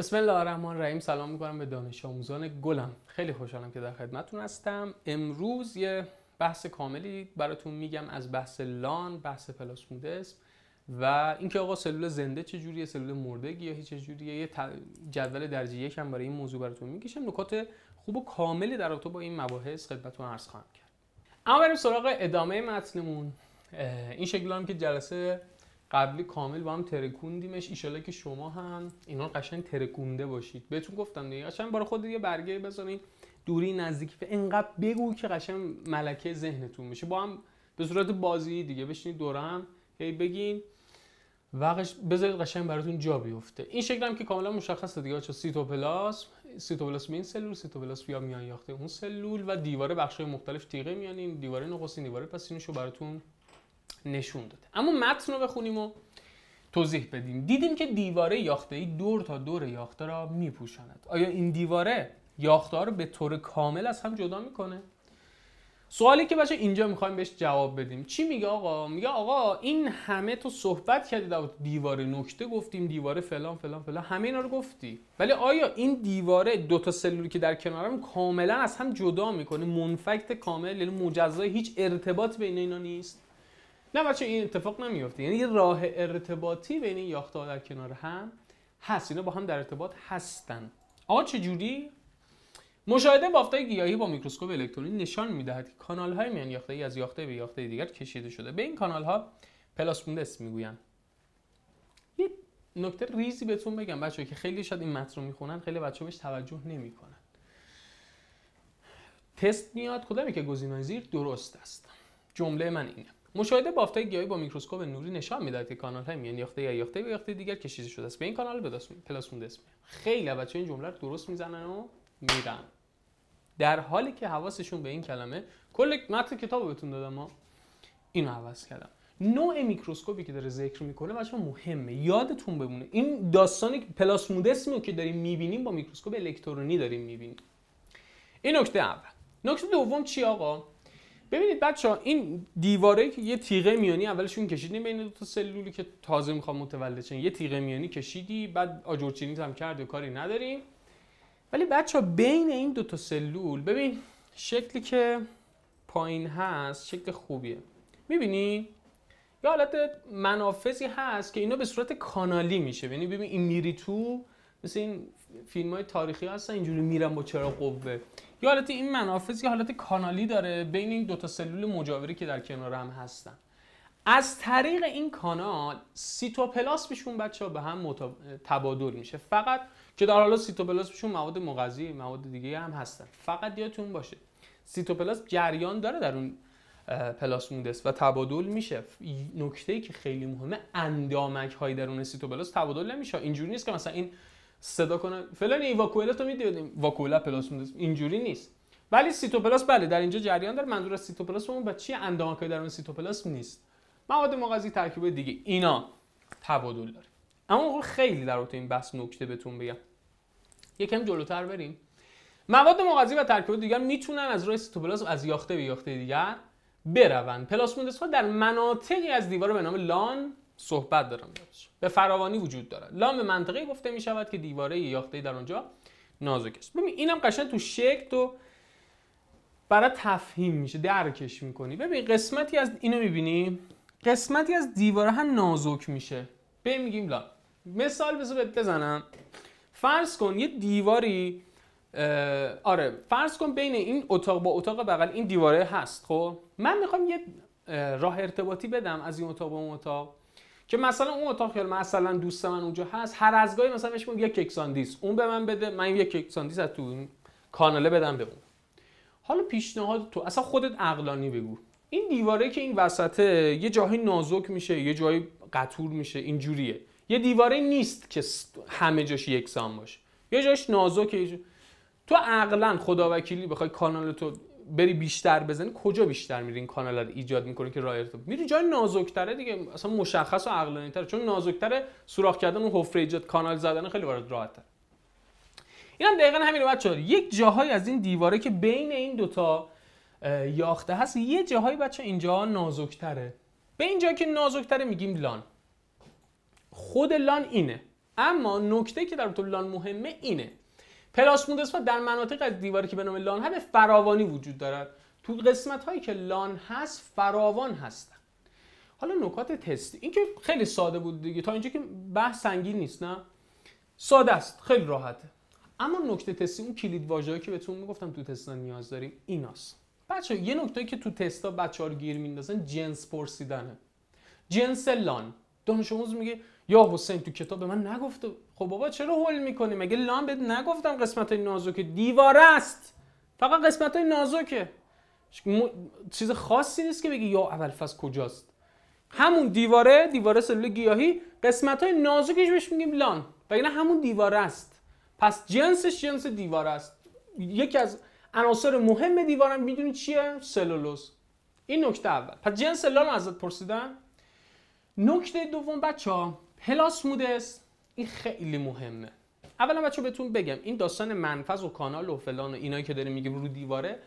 بسم الله الرحمن الرحیم سلام میکنم به دانش آموزان گلم خیلی خوشحالم که در خدمتون هستم امروز یه بحث کاملی براتون میگم از بحث لان بحث پلاسمودسم و اینکه آقا سلول زنده چجوریه سلول مرده گیاهی چجوریه یه جدول درجه یک هم برای این موضوع براتون میکشم نکات خوب و کاملی در رابطه با این مباحث خدمتتون عرض خواهم کرد اما بریم سراغ ادامه متنمون این شکل که جلسه قبلی کامل با هم ترکوندیمش ایشالا که شما هم اینا قشنگ ترکونده باشید بهتون گفتم دیگه قشنگ برای خود یه برگه بزنین دوری نزدیکی انقدر بگو که قشنگ ملکه ذهنتون بشه با هم به صورت بازی دیگه بشینید دور هم هی بگین و بذارید قشنگ براتون جا بیفته این شکل هم که کاملا مشخصه دیگه چا سیتوپلاس سیتوپلاسم این سلول سیتوپلاسمی یا میان یاخته اون سلول و دیواره بخش‌های مختلف تیغه میانین دیواره نخستین دیواره پسینش رو براتون نشون داده اما متن رو بخونیم و توضیح بدیم دیدیم که دیواره یاخته ای دور تا دور یاخته را میپوشاند آیا این دیواره یاخته ها رو به طور کامل از هم جدا میکنه سوالی که بچه اینجا میخوایم بهش جواب بدیم چی میگه آقا میگه آقا این همه تو صحبت کردی در دیواره نکته گفتیم دیواره فلان فلان فلان همه اینا رو گفتی ولی آیا این دیواره دو تا سلولی که در کنارم کاملا از هم جدا میکنه منفکت کامل یعنی هیچ ارتباط بین اینا نیست نه بچه این اتفاق نمیفته یعنی راه ارتباطی بین این یاخته ها در کنار هم هست اینا با هم در ارتباط هستن آقا چجوری مشاهده بافتای گیاهی با میکروسکوپ الکترونی نشان میدهد که کانال های میان یاخته ای از یاخته به یاخته دیگر کشیده شده به این کانال ها پلاسموندس میگویند یه نکته ریزی بهتون بگم بچه که خیلی شاید این متن رو میخونن خیلی بچه بهش توجه نمیکنن تست میاد کدامی که گزینه زیر درست است جمله من اینه مشاهده بافتای گیاهی با میکروسکوپ نوری نشان میدهد که کانال های میان یاخته یا یاخته به یاخته دیگر کشیده شده است به این کانال پلاسمود اسم خیلی بچه این جمله رو درست میزنن و میرن در حالی که حواسشون به این کلمه کل متن کتاب بهتون دادم ما اینو عوض کردم نوع میکروسکوپی که داره ذکر میکنه بچه مهمه یادتون بمونه این داستانی پلاسمودسمی که داریم میبینیم با میکروسکوپ الکترونی داریم میبینیم این نکته اول نکته دوم چی آقا ببینید بچه این دیواره که یه تیغه میانی اولشون کشیدیم بین دو تا سلولی که تازه میخوام متولد شن یه تیغه میانی کشیدی بعد آجرچینی هم کرد و کاری نداریم ولی بچه بین این دو تا سلول ببین شکلی که پایین هست شکل خوبیه میبینی یه حالت منافذی هست که اینا به صورت کانالی میشه یعنی ببین این میری تو مثل این فیلم های تاریخی هستن اینجوری میرن با چرا قوه یا حالت این منافذ یا حالت کانالی داره بین این دوتا سلول مجاوری که در کنار هم هستن از طریق این کانال سیتوپلاسمشون بچه ها به هم تبادل میشه فقط که در حالا سیتوپلاسمشون مواد مغذی مواد دیگه هم هستن فقط یادتون باشه سیتوپلاس جریان داره در اون پلاسمودس و تبادل میشه نکته ای که خیلی مهمه اندامک های درون سیتوپلاسم تبادل نمیشه اینجوری نیست که مثلا این صدا کنن این واکوئلا تو میدیدیم واکوئلا پلاس اینجوری نیست ولی سیتوپلاس بله در اینجا جریان داره منظور از سیتوپلاس اون بچه اندامکای در اون سیتوپلاس نیست مواد مغذی ترکیب دیگه اینا تبادل داره اما خیلی در این بحث نکته بهتون بگم یکم جلوتر بریم مواد مغذی و ترکیب دیگر میتونن از راه سیتوپلاسم از یاخته به یاخته دیگر بروند پلاسمودس ها در مناطقی از دیوار به نام لان صحبت دارم به فراوانی وجود دارد لام منطقه گفته می که دیواره یاخته در اونجا نازک است ببین اینم قشنگ تو شکل تو برای تفهیم میشه درکش میکنی ببین قسمتی از اینو میبینی قسمتی از دیواره هم نازک میشه به میگیم لام مثال بذار بزنم فرض کن یه دیواری آره فرض کن بین این اتاق با اتاق بغل این دیواره هست خب من میخوام یه راه ارتباطی بدم از این اتاق به اون اتاق که مثلا اون اتاق خیال مثلا دوست من اونجا هست هر از گاهی مثلا بهش میگم یک کیکساندیس اون به من بده من یک کیکساندیس از تو کاناله بدم به اون حالا پیشنهاد تو اصلا خودت عقلانی بگو این دیواره که این وسطه یه جایی نازک میشه یه جایی قطور میشه اینجوریه یه دیواره نیست که همه جاش یکسان باشه یه جاش نازکه تو عقلا خداوکیلی بخوای کانال تو بری بیشتر بزنی کجا بیشتر میری این کانال رو ایجاد میکنه که رایت میری جای نازکتره دیگه اصلا مشخص و عقلانیتره چون نازکتره سوراخ کردن و حفره ایجاد کانال زدن خیلی وارد راحت تر. این هم دقیقا همین بچه ها یک جاهایی از این دیواره که بین این دوتا یاخته هست یه جاهایی بچه اینجا نازکتره به اینجا که نازکتره میگیم لان خود لان اینه اما نکته که در طول لان مهمه اینه پلاسمودسما در مناطق از دیواری که به نام لان به فراوانی وجود دارد تو قسمت هایی که لان هست فراوان هستن حالا نکات تستی این که خیلی ساده بود دیگه تا اینجا که بحث سنگین نیست نه ساده است خیلی راحته اما نکته تستی اون کلید واژه‌ای که بهتون میگفتم تو تستا نیاز داریم ایناست بچه یه نکته که تو تستا بچه رو گیر میندازن جنس پرسیدنه جنس لان دانش آموز میگه یا حسین تو کتاب من نگفته خب بابا چرا هول میکنی مگه لام بده نگفتم قسمت های دیواره است فقط قسمت های نازکه چیز خاصی نیست که بگی یا اول فصل کجاست همون دیواره دیواره سلول گیاهی قسمت های نازکش بهش میگیم لان و اینا همون دیواره است پس جنسش جنس دیواره است یکی از عناصر مهم دیوارم میدونی چیه سلولوز این نکته اول پس جنس لان ازت پرسیدن نکته دوم بچه ها پلاس مودس این خیلی مهمه اولا بچه بهتون بگم این داستان منفذ و کانال و فلان و اینایی که داره میگه رو دیواره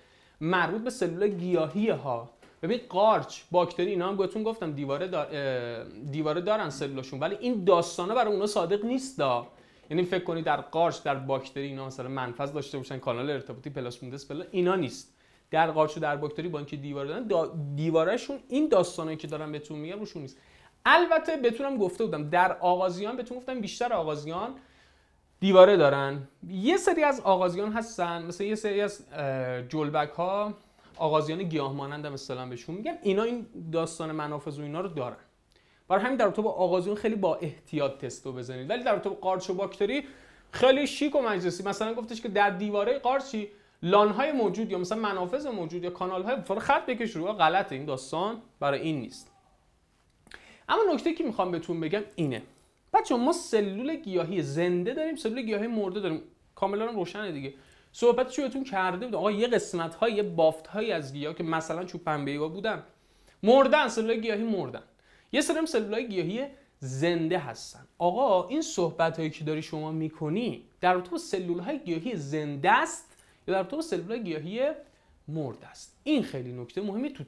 مربوط به سلول گیاهی ها ببین قارچ باکتری اینا هم بهتون گفتم دیواره, دار... دیواره دارن سلولشون ولی این داستانا برای اونا صادق نیست دا یعنی فکر کنید در قارچ در باکتری اینا مثلا منفذ داشته باشن کانال ارتباطی پلاسمودس فلان اینا نیست در قارچ و در باکتری با اینکه دیواره دارن این داستانایی که دارن بهتون میگم نیست البته بتونم گفته بودم در آغازیان بهتون گفتم بیشتر آغازیان دیواره دارن یه سری از آغازیان هستن مثل یه سری از جلبک ها آغازیان گیاه مانند هم به بهشون میگن اینا این داستان منافذ و اینا رو دارن برای همین در رابطه با آغازیون خیلی با احتیاط تستو بزنید ولی در رابطه قارچ و باکتری خیلی شیک و مجلسی مثلا گفتش که در دیواره قارچی لانهای موجود یا مثلا منافذ موجود یا کانال فر خط بکش رو غلطه این داستان برای این نیست اما نکته که میخوام بهتون بگم اینه بچه ما سلول گیاهی زنده داریم سلول گیاهی مرده داریم کاملا روشنه دیگه صحبتش بهتون کرده بود آقا یه قسمت های یه بافت های از گیاه که مثلا چوب پنبه بودن مردن سلول گیاهی مردن یه سری سلول گیاهی زنده هستن آقا این صحبت هایی که داری شما میکنی در تو سلول های گیاهی زنده است یا در تو سلول گیاهی مرده است این خیلی نکته مهمی تو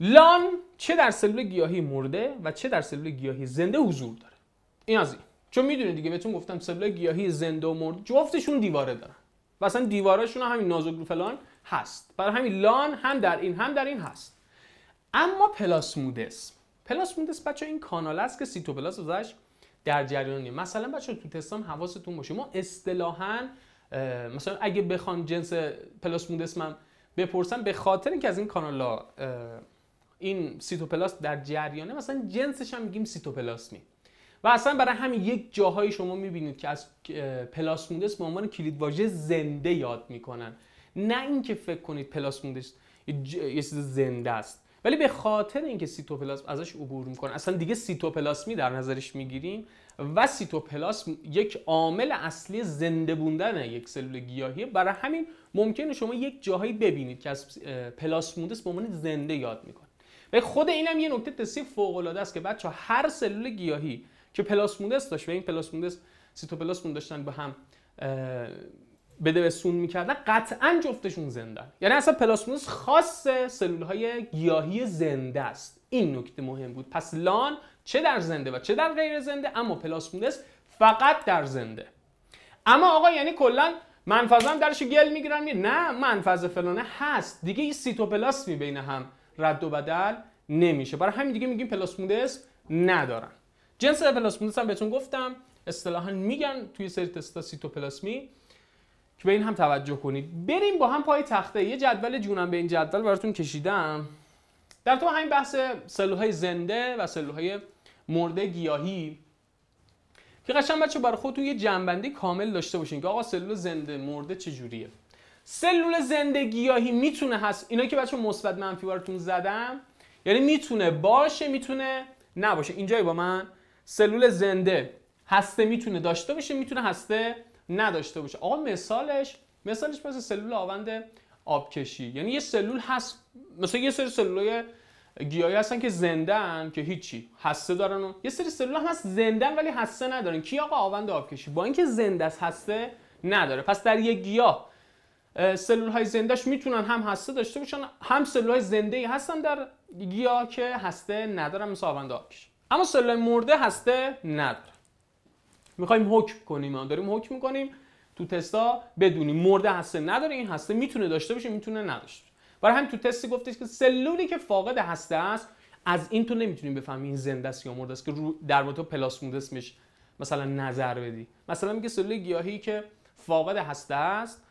لان چه در سلول گیاهی مرده و چه در سلول گیاهی زنده حضور داره این از این چون میدونید دیگه بهتون گفتم سلول گیاهی زنده و مرده جفتشون دیواره دارن و اصلا دیواراشون همین رو فلان هست برای همین لان هم در این هم در این هست اما پلاسمودس پلاسمودس بچه این کانال است که سیتوپلاسم ازش در می. مثلا بچه تو تستام حواستون باشه ما اصطلاحا مثلا اگه بخوان جنس پلاسمودس من بپرسن به خاطر اینکه از این کانال این سیتوپلاست در جریانه مثلا جنسش هم میگیم سیتوپلاسمی و اصلا برای همین یک جاهای شما میبینید که از پلاسمودس به عنوان کلیدواژه زنده یاد میکنن نه اینکه فکر کنید پلاسمودس یه چیز زنده است ولی به خاطر اینکه سیتوپلاسم ازش عبور میکنه اصلا دیگه سیتوپلاسمی در نظرش میگیریم و سیتوپلاسم یک عامل اصلی زنده بودن یک سلول گیاهی برای همین ممکنه شما یک جاهایی ببینید که از پلاسمودس به عنوان زنده یاد میکنه و خود اینم یه نکته بسیار فوق العاده است که بچه هر سلول گیاهی که پلاسمودس داشت و این پلاسمودس سیتوپلاسمون داشتن به هم بده سون میکردن قطعا جفتشون زنده یعنی اصلا پلاسمودس خاص سلول های گیاهی زنده است این نکته مهم بود پس لان چه در زنده و چه در غیر زنده اما پلاسمودس فقط در زنده اما آقا یعنی کلا هم درش گل میگیرن نه منفذ فلانه هست دیگه این سیتوپلاسمی بین هم رد و بدل نمیشه برای همین دیگه میگیم مودس ندارن جنس مودس هم بهتون گفتم اصطلاحا میگن توی سری تستا سیتوپلاسمی که به این هم توجه کنید بریم با هم پای تخته یه جدول جونم به این جدول براتون کشیدم در تو همین بحث سلولهای زنده و سلولهای مرده گیاهی که قشنگ بچه برای خودتون یه جنبندی کامل داشته باشین که آقا سلول زنده مرده چجوریه سلول زنده گیاهی میتونه هست اینا که بچه مثبت منفی براتون زدم یعنی میتونه باشه میتونه نباشه اینجایی با من سلول زنده هسته میتونه داشته باشه میتونه هسته نداشته باشه آقا مثالش مثالش مثل سلول آوند آبکشی یعنی یه سلول هست مثلا یه سری سلول گیاهی هستن که زندن که هیچی هسته دارن و یه سری سلول هم هست زندن ولی هسته ندارن کی آقا آوند آبکشی با اینکه زنده است هسته نداره پس در یه گیاه سلول های زندهش میتونن هم هسته داشته باشن هم سلول های زنده ای هستن در گیاه که هسته ندارن مثل آونده آکش اما سلول مرده هسته نداره میخوایم حکم کنیم داریم حکم میکنیم تو تستا بدونیم مرده هسته نداره این هسته میتونه داشته باشه میتونه نداشته باشه برای هم تو تستی گفتش که سلولی که فاقد هسته است از این تو نمیتونیم بفهمی این زنده است یا مرده است که رو در مورد پلاسمودسمش مثلا نظر بدی مثلا میگه سلول گیاهی که فاقد هسته است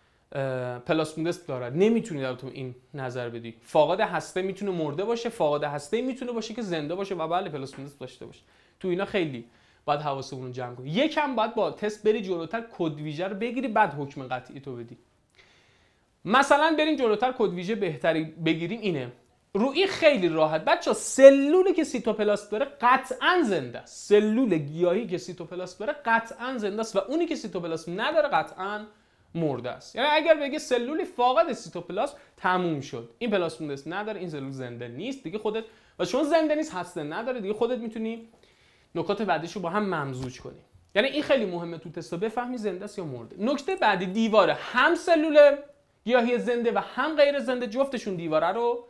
پلاسمودس دارد نمیتونی در این نظر بدی فاقد هسته میتونه مرده باشه فاقد هسته میتونه باشه که زنده باشه و بله پلاسمودس داشته باشه تو اینا خیلی باید حواسمون رو جمع کنی یکم باید با تست بری جلوتر کد ویژه رو بگیری بعد حکم قطعی تو بدی مثلا بریم جلوتر کد ویژه بهتری بگیریم اینه روی خیلی راحت بچه سلولی که سیتوپلاست داره قطعا زنده است سلول گیاهی که سیتوپلاست داره قطعا زنده است و اونی که سیتوپلاست نداره قطعا مرده است یعنی اگر بگه سلولی فاقد سیتوپلاسم تموم شد این پلاسمودس نداره این سلول زنده نیست دیگه خودت و چون زنده نیست هسته نداره دیگه خودت میتونی نکات بعدیش رو با هم ممزوج کنی یعنی این خیلی مهمه تو تستا بفهمی زنده است یا مرده نکته بعدی دیواره هم سلول گیاهی زنده و هم غیر زنده جفتشون دیواره رو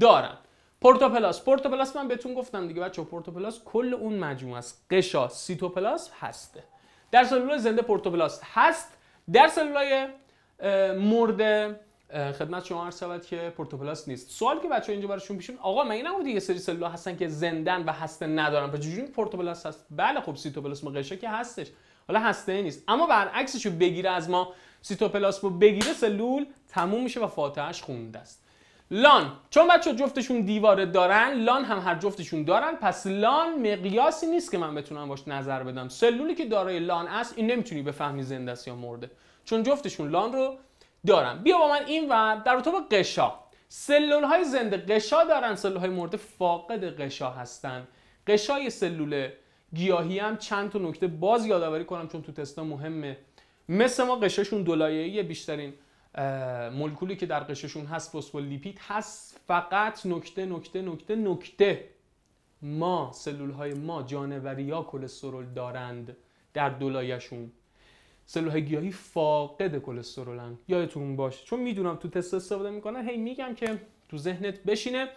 دارن پورتوپلاس پورتوپلاس من بهتون گفتم دیگه بچه پورتوپلاس کل اون مجموعه است قشا سیتوپلاس هسته در سلول زنده پورتوپلاس هست در سلولای مرده خدمت شما عرض شود که پروتوپلاست نیست سوال که بچه اینجا براشون پیش آقا من این یه سری سلول هستن که زندن و هسته ندارن پس چجوری پروتوپلاست هست بله خب سیتوپلاسم قشا که هستش حالا هسته نیست اما برعکسش رو بگیره از ما سیتوپلاسم رو بگیره سلول تموم میشه و فاتحش خونده است لان چون بچه جفتشون دیواره دارن لان هم هر جفتشون دارن پس لان مقیاسی نیست که من بتونم باش نظر بدم سلولی که دارای لان است این نمیتونی بفهمی زنده است یا مرده چون جفتشون لان رو دارن بیا با من این و در رتبه قشا سلول های زنده قشا دارن سلول های مرده فاقد قشا هستن قشای سلول گیاهی هم چند تا نکته باز یادآوری کنم چون تو تستا مهمه مثل ما قشاشون بیشترین مولکولی که در قششون هست فسفولیپید هست فقط نکته نکته نکته نکته ما سلول های ما جانوری ها کلسترول دارند در دولایشون سلول های گیاهی فاقد هم یادتون باشه چون میدونم تو تست استفاده میکنن هی میگم که تو ذهنت بشینه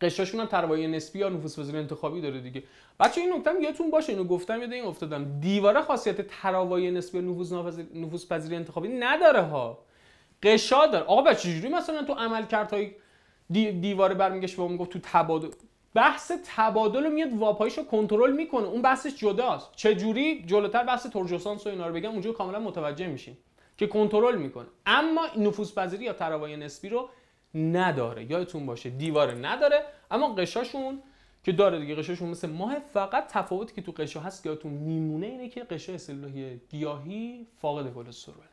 قشاشون هم تروایی نسبی یا نفوس پذیری انتخابی داره دیگه بچه این نکته یادتون باشه اینو گفتم یاد این افتادم دیواره خاصیت تراوایی نسبی یا نفوس انتخابی نداره ها قشا داره آقا بچه چجوری مثلا تو عمل کرد های دیواره برمیگشت به اون گفت تو تبادل بحث تبادل رو میاد واپایش رو کنترل میکنه اون بحثش جداست چجوری جلوتر بحث تورجوسانس و اینا رو بگم اونجا کاملا متوجه میشین که کنترل میکنه اما نفوذ پذیری یا تراوای نسبی رو نداره یادتون باشه دیواره نداره اما قشاشون که داره دیگه قشاشون مثل ماه فقط تفاوتی که تو قشا هست یادتون میمونه اینه که قشا سلولای گیاهی فاقد کلسترول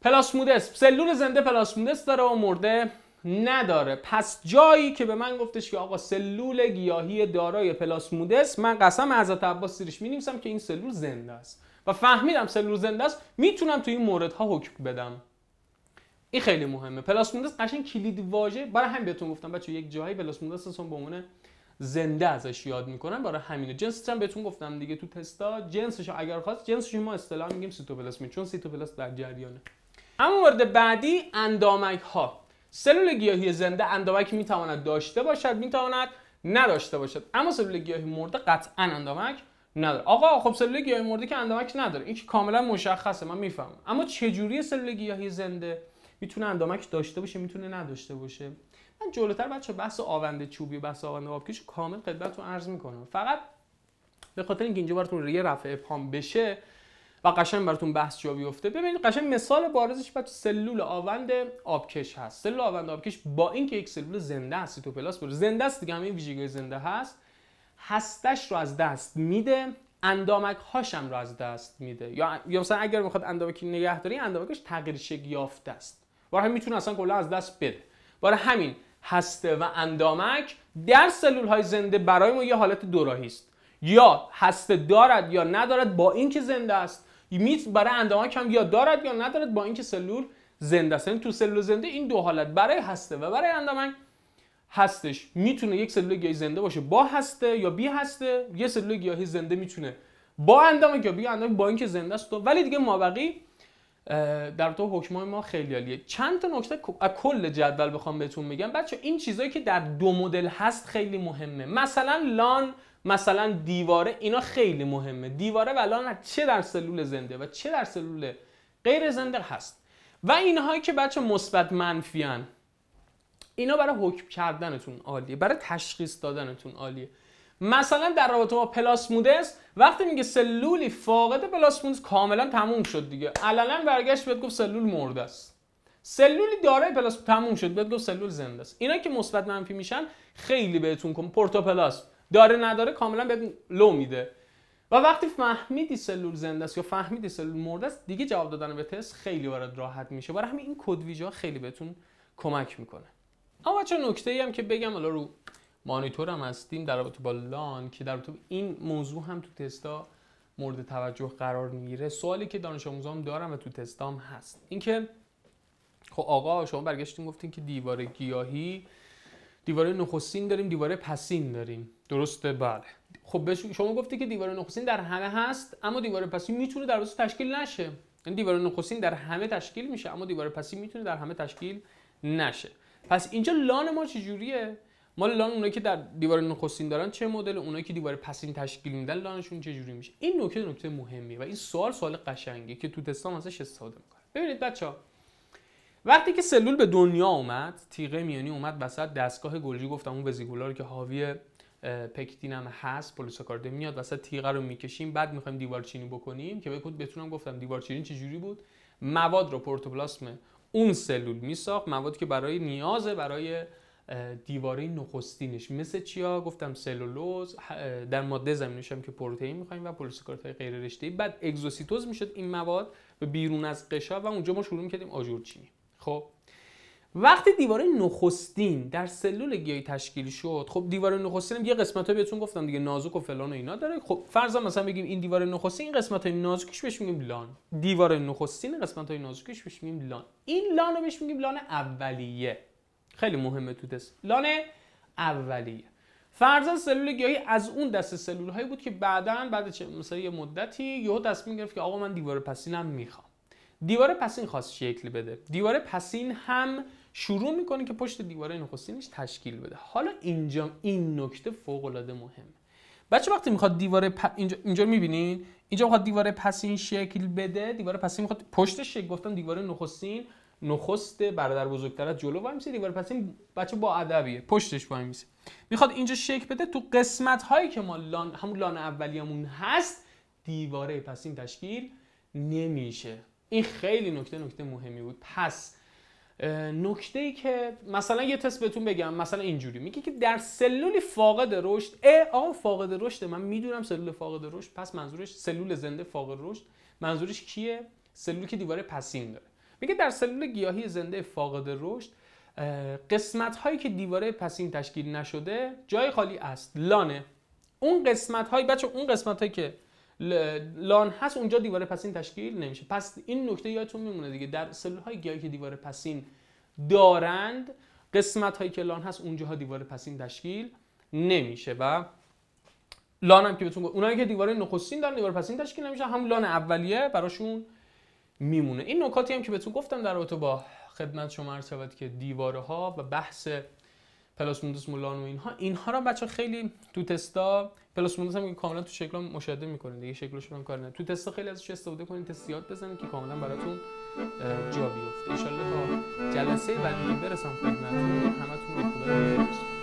پلاسمودس سلول زنده پلاسمودس داره و مرده نداره پس جایی که به من گفتش که آقا سلول گیاهی دارای پلاسمودس من قسم حضرت عباس سیرش می نیمسم که این سلول زنده است و فهمیدم سلول زنده است میتونم تو این مورد ها حکم بدم این خیلی مهمه پلاسمودس قشنگ کلید واژه برای همین بهتون گفتم بچه یک جایی پلاسمودس هم به عنوان زنده ازش یاد میکنن برای همین جنس هم بهتون گفتم دیگه تو تستا جنسش اگر خواست جنسش ما اصطلاحا میگیم سیتوپلاسمی چون سیتوپلاس در جریانه اما مورد بعدی اندامک ها سلول گیاهی زنده اندامک تواند داشته باشد میتواند نداشته باشد اما سلول گیاهی مرده قطعا اندامک نداره آقا خب سلول گیاهی مرده که اندامک نداره این که کاملا مشخصه من میفهمم اما جوری سلول گیاهی زنده میتونه اندامک داشته باشه میتونه نداشته باشه من جلوتر بچه بحث آونده چوبی و بحث آونده آبکش کامل خدمتتون عرض میکنم فقط به خاطر اینکه اینجا براتون یه رفع ابهام بشه و قشنگ براتون بحث جا بیفته ببینید قشنگ مثال بارزش بچه سلول آوند آبکش هست سلول آوند آبکش با اینکه یک سلول زنده است تو پلاس زنده است دیگه همین ویژگی زنده هست هستش رو از دست میده اندامک هاشم رو از دست میده یا یا مثلا اگر میخواد اندامکی نگهداری اندامکش تغییر شکل یافته است برای همین میتونه اصلا کلا از دست بده برای همین هسته و اندامک در سلول های زنده برای ما یه حالت دوراهی است یا هسته دارد یا ندارد با اینکه زنده است میت برای اندامک کم یا دارد یا ندارد با اینکه سلول زنده است یعنی تو سلول زنده این دو حالت برای هسته و برای اندامک هستش میتونه یک سلول گیاهی زنده باشه با هسته یا بی هسته یه سلول گیاهی زنده میتونه با اندام یا بی اندامک با اینکه زنده است ولی دیگه مابقی در تو حکمای ما خیلی عالیه چند تا نکته از کل جدول بخوام بهتون بگم بچه این چیزایی که در دو مدل هست خیلی مهمه مثلا لان مثلا دیواره اینا خیلی مهمه دیواره و چه در سلول زنده و چه در سلول غیر زنده هست و اینهایی که بچه مثبت منفیان اینا برای حکم کردنتون عالیه برای تشخیص دادنتون عالیه مثلا در رابطه با پلاسمودس وقتی میگه سلولی فاقد پلاسمودس کاملا تموم شد دیگه علنا برگشت بهت گفت سلول مرده است سلولی داره پلاسم تموم شد بهت گفت سلول زنده است اینا که مثبت منفی میشن خیلی بهتون کن پورتوپلاسم داره نداره کاملا به لو میده و وقتی فهمیدی سلول زنده است یا فهمیدی سلول مرده است دیگه جواب دادن به تست خیلی برات راحت میشه برای همین این کد ویژا خیلی بهتون کمک میکنه اما بچا نکته ای هم که بگم حالا رو مانیتور هم هستیم در رابطه با لان که در رابطه این موضوع هم تو تستا مورد توجه قرار میگیره سوالی که دانش آموزام دارم و تو تستام هست اینکه خب آقا شما برگشتین گفتین که دیوار گیاهی دیواره نخستین داریم دیواره پسین داریم درسته بله خب شما گفتی که دیوار نخستین در همه هست اما دیوار پسی میتونه در واسه تشکیل نشه این یعنی دیوار نخستین در همه تشکیل میشه اما دیوار پسی میتونه در همه تشکیل نشه پس اینجا لان ما چجوریه ما لان اونایی که در دیوار نخستین دارن چه مدل اونایی که دیوار پسین تشکیل میدن لانشون چجوری میشه این نکته نکته مهمیه و این سوال سوال قشنگی که تو تستام ازش استفاده میکنه ببینید بچه وقتی که سلول به دنیا اومد تیغه میانی اومد وسط دستگاه گلجی گفتم اون وزیکولار که حاوی پکتین هم هست پولیساکاردین میاد واسه تیغه رو میکشیم بعد میخوایم دیوار چینی بکنیم که کود بتونم گفتم دیوار چینی چجوری بود مواد رو پروتوپلاسم اون سلول میساخت مواد که برای نیازه برای دیواره نخستینش مثل چیا گفتم سلولوز در ماده زمینش هم که پروتئین میخوایم و کارت های غیر رشته بعد اگزوسیتوز میشد این مواد به بیرون از قشا و اونجا ما شروع میکردیم آجور چینی خب وقتی دیواره نخستین در سلول گیاهی تشکیل شد خب دیواره نخستین یه قسمت ها بهتون گفتم دیگه نازک و فلان و اینا داره خب فرضا مثلا بگیم این دیواره نخستین این قسمت های نازکش بهش میگیم لان دیواره نخستین قسمت های نازکش بهش میگیم لان این لان رو بهش میگیم لان اولیه خیلی مهمه تو دست لان اولیه فرضا سلول گیاهی از اون دست سلول هایی بود که بعدا بعد چه مثلا یه مدتی یهو تصمیم گرفت که آقا من دیواره پسینم میخوام دیواره پسین خواست شکل بده دیواره پسین هم شروع میکنه که پشت دیواره نخستینش تشکیل بده حالا اینجا این نکته فوق العاده مهمه بچه وقتی میخواد دیواره پ... اینجا, اینجا میبینین اینجا میخواد دیواره پسین شکل بده دیواره پسین میخواد پشتش شکل گفتم دیواره نخستین نخست برادر بزرگتر جلو وای میسه دیواره پسین بچه با ادبیه پشتش وای میسه میخواد اینجا شکل بده تو قسمت هایی که ما لان همون لان اولیامون هست دیواره پسین تشکیل نمیشه این خیلی نکته نکته مهمی بود پس نکته ای که مثلا یه تست بهتون بگم مثلا اینجوری میگه که در سلولی فاقد رشد ا آقا فاقد رشد من میدونم سلول فاقد رشد پس منظورش سلول زنده فاقد رشد منظورش کیه سلولی که دیواره پسین داره میگه در سلول گیاهی زنده فاقد رشد قسمت هایی که دیواره پسین تشکیل نشده جای خالی است لانه اون قسمت هایی بچه اون قسمت هایی که لان هست اونجا دیوار پسین تشکیل نمیشه پس این نکته یادتون میمونه دیگه در سلول های گیاهی که دیوار پسین دارند قسمت هایی که لان هست اونجاها دیوار پسین تشکیل نمیشه و لان هم که بهتون اونایی که دیوار نخستین دارن دیوار پسین تشکیل نمیشه هم لان اولیه براشون میمونه این نکاتی هم که بهتون گفتم در رابطه با خدمت شما عرض که دیواره ها و بحث پلاسموندوس مولان و اینها اینها را بچه خیلی تو تستا پلاسموندوس هم کاملا تو شکل مشاهده میکنید دیگه شکلش هم کار تو تستا خیلی ازش استفاده کنید تست یاد بزنید که کاملا براتون جا بیفته ان تا جلسه بعدی برسم خدمتتون همتون رو خدا نگهدار